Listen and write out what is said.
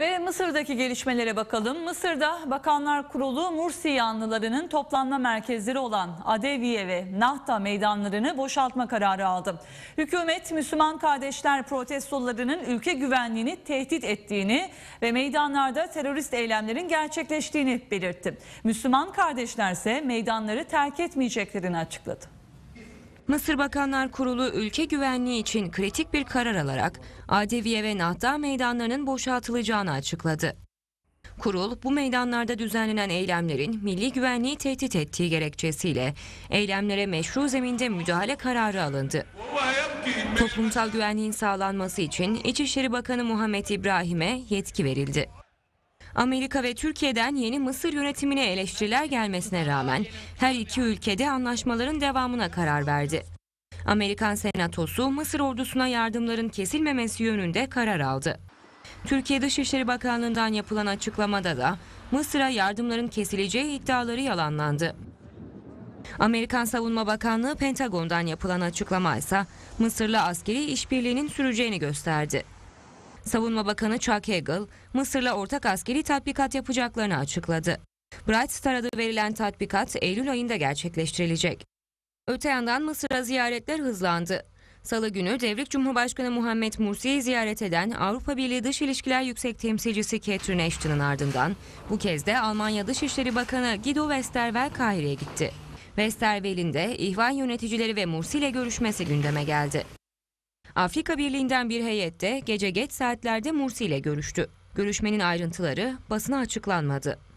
Ve Mısır'daki gelişmelere bakalım. Mısır'da Bakanlar Kurulu Mursi yanlılarının toplanma merkezleri olan Adeviye ve Nahta meydanlarını boşaltma kararı aldı. Hükümet Müslüman kardeşler protestolarının ülke güvenliğini tehdit ettiğini ve meydanlarda terörist eylemlerin gerçekleştiğini belirtti. Müslüman kardeşler ise meydanları terk etmeyeceklerini açıkladı. Mısır Bakanlar Kurulu ülke güvenliği için kritik bir karar alarak Adeviye ve Nahda meydanlarının boşaltılacağını açıkladı. Kurul bu meydanlarda düzenlenen eylemlerin milli güvenliği tehdit ettiği gerekçesiyle eylemlere meşru zeminde müdahale kararı alındı. Toplumsal güvenliğin sağlanması için İçişleri Bakanı Muhammed İbrahim'e yetki verildi. Amerika ve Türkiye'den yeni Mısır yönetimine eleştiriler gelmesine rağmen her iki ülkede anlaşmaların devamına karar verdi. Amerikan Senatosu Mısır ordusuna yardımların kesilmemesi yönünde karar aldı. Türkiye Dışişleri Bakanlığı'ndan yapılan açıklamada da Mısır'a yardımların kesileceği iddiaları yalanlandı. Amerikan Savunma Bakanlığı Pentagon'dan yapılan açıklama ise Mısır'la askeri işbirliğinin süreceğini gösterdi. Savunma Bakanı Chuck Hagel, Mısır'la ortak askeri tatbikat yapacaklarını açıkladı. Bright Star adı verilen tatbikat Eylül ayında gerçekleştirilecek. Öte yandan Mısır'a ziyaretler hızlandı. Salı günü Devrik Cumhurbaşkanı Muhammed Mursi'yi ziyaret eden Avrupa Birliği Dış İlişkiler Yüksek Temsilcisi Catherine Ashton'ın ardından bu kez de Almanya Dışişleri Bakanı Guido Westerwelle Kahire'ye gitti. Westerwelle'in de ihvan yöneticileri ve Mursi ile görüşmesi gündeme geldi. Afrika Birliği'nden bir heyette gece geç saatlerde Mursi ile görüştü. Görüşmenin ayrıntıları basına açıklanmadı.